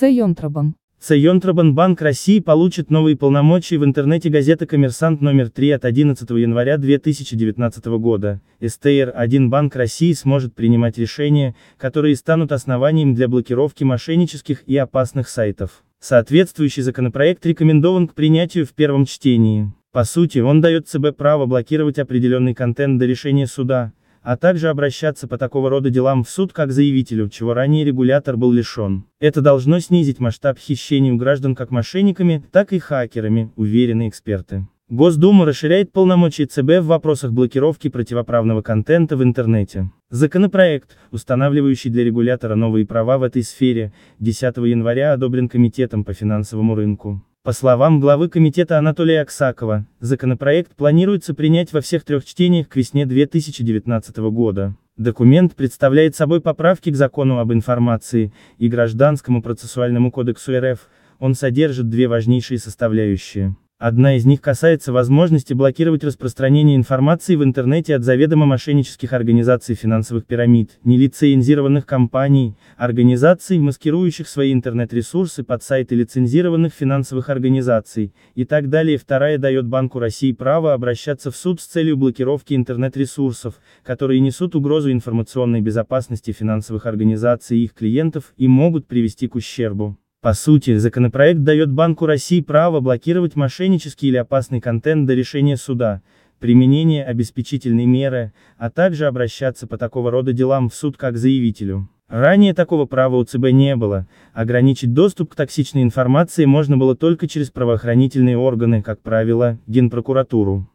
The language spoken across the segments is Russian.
С. Йонтрабом. С. Йонтрабан Банк России получит новые полномочия в интернете газета «Коммерсант» номер 3 от 11 января 2019 года. СТР-1 Банк России сможет принимать решения, которые станут основанием для блокировки мошеннических и опасных сайтов. Соответствующий законопроект рекомендован к принятию в первом чтении. По сути, он дает ЦБ право блокировать определенный контент до решения суда, а также обращаться по такого рода делам в суд как заявителю, чего ранее регулятор был лишен. Это должно снизить масштаб хищения у граждан как мошенниками, так и хакерами, уверены эксперты. Госдума расширяет полномочия ЦБ в вопросах блокировки противоправного контента в интернете. Законопроект, устанавливающий для регулятора новые права в этой сфере, 10 января одобрен Комитетом по финансовому рынку. По словам главы комитета Анатолия Аксакова, законопроект планируется принять во всех трех чтениях к весне 2019 года. Документ представляет собой поправки к Закону об информации и Гражданскому процессуальному кодексу РФ, он содержит две важнейшие составляющие. Одна из них касается возможности блокировать распространение информации в интернете от заведомо мошеннических организаций финансовых пирамид, нелицензированных компаний, организаций, маскирующих свои интернет-ресурсы под сайты лицензированных финансовых организаций, и так далее. Вторая дает Банку России право обращаться в суд с целью блокировки интернет-ресурсов, которые несут угрозу информационной безопасности финансовых организаций и их клиентов и могут привести к ущербу. По сути, законопроект дает Банку России право блокировать мошеннический или опасный контент до решения суда, применения обеспечительной меры, а также обращаться по такого рода делам в суд как заявителю. Ранее такого права у ЦБ не было, ограничить доступ к токсичной информации можно было только через правоохранительные органы, как правило, Генпрокуратуру.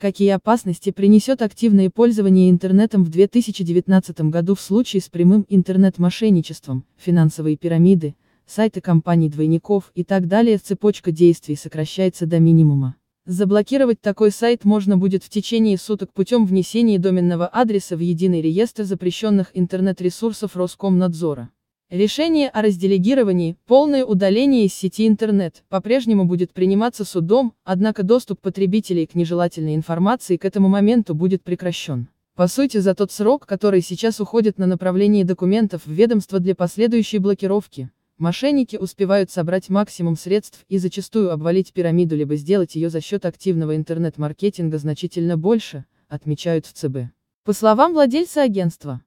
Какие опасности принесет активное пользование интернетом в 2019 году в случае с прямым интернет-мошенничеством, финансовые пирамиды, сайты компаний-двойников и так далее цепочка действий сокращается до минимума. Заблокировать такой сайт можно будет в течение суток путем внесения доменного адреса в единый реестр запрещенных интернет-ресурсов Роскомнадзора. Решение о разделегировании, полное удаление из сети интернет, по-прежнему будет приниматься судом, однако доступ потребителей к нежелательной информации к этому моменту будет прекращен. По сути, за тот срок, который сейчас уходит на направление документов в ведомство для последующей блокировки. Мошенники успевают собрать максимум средств и зачастую обвалить пирамиду либо сделать ее за счет активного интернет-маркетинга значительно больше, отмечают в ЦБ. По словам владельца агентства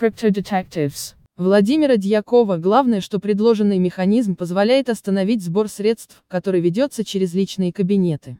Crypto Detectives Владимира Дьякова, главное, что предложенный механизм позволяет остановить сбор средств, который ведется через личные кабинеты.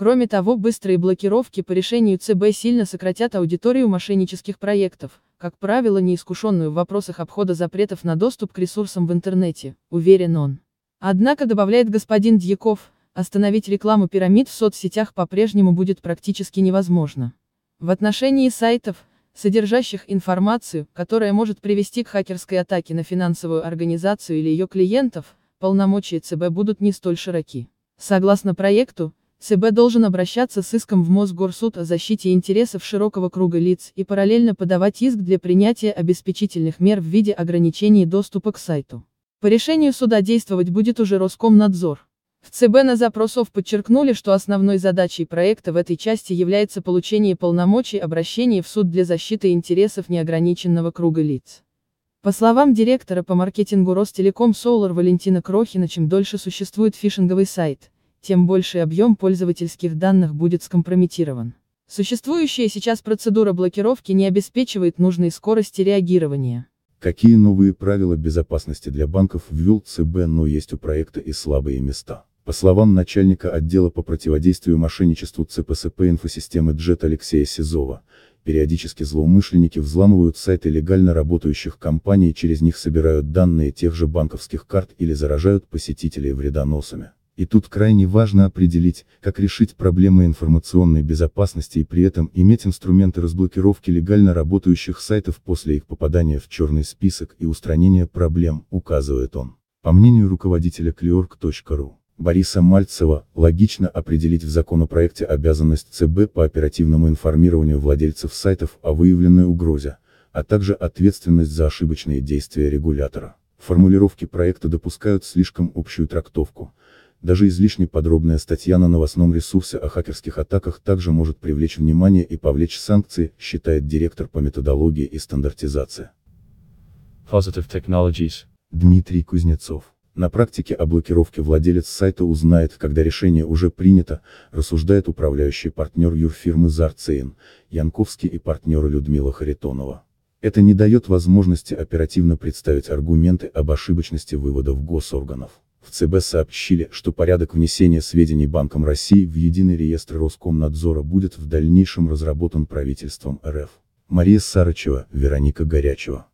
Кроме того, быстрые блокировки по решению ЦБ сильно сократят аудиторию мошеннических проектов, как правило, неискушенную в вопросах обхода запретов на доступ к ресурсам в интернете, уверен он. Однако, добавляет господин Дьяков, остановить рекламу пирамид в соцсетях по-прежнему будет практически невозможно. В отношении сайтов, содержащих информацию, которая может привести к хакерской атаке на финансовую организацию или ее клиентов, полномочия ЦБ будут не столь широки. Согласно проекту, СБ должен обращаться с иском в Мосгорсуд о защите интересов широкого круга лиц и параллельно подавать иск для принятия обеспечительных мер в виде ограничений доступа к сайту. По решению суда действовать будет уже Роскомнадзор. В ЦБ на запросов подчеркнули, что основной задачей проекта в этой части является получение полномочий обращения в суд для защиты интересов неограниченного круга лиц. По словам директора по маркетингу Ростелеком Solar Валентина Крохина, чем дольше существует фишинговый сайт – тем больший объем пользовательских данных будет скомпрометирован. Существующая сейчас процедура блокировки не обеспечивает нужной скорости реагирования. Какие новые правила безопасности для банков ввел ЦБ, но есть у проекта и слабые места. По словам начальника отдела по противодействию мошенничеству ЦПСП инфосистемы Джет Алексея Сизова, периодически злоумышленники взламывают сайты легально работающих компаний и через них собирают данные тех же банковских карт или заражают посетителей вредоносами. И тут крайне важно определить, как решить проблемы информационной безопасности и при этом иметь инструменты разблокировки легально работающих сайтов после их попадания в черный список и устранения проблем, указывает он. По мнению руководителя Cleorg.ru Бориса Мальцева, логично определить в законопроекте обязанность ЦБ по оперативному информированию владельцев сайтов о выявленной угрозе, а также ответственность за ошибочные действия регулятора. Формулировки проекта допускают слишком общую трактовку, даже излишне подробная статья на новостном ресурсе о хакерских атаках также может привлечь внимание и повлечь санкции, считает директор по методологии и стандартизации. Positive Technologies. Дмитрий Кузнецов. На практике о блокировке владелец сайта узнает, когда решение уже принято, рассуждает управляющий партнер юрфирмы Зарцейн, Янковский и партнеры Людмила Харитонова. Это не дает возможности оперативно представить аргументы об ошибочности выводов госорганов. В ЦБ сообщили, что порядок внесения сведений Банком России в единый реестр Роскомнадзора будет в дальнейшем разработан правительством РФ. Мария Сарычева, Вероника Горячева.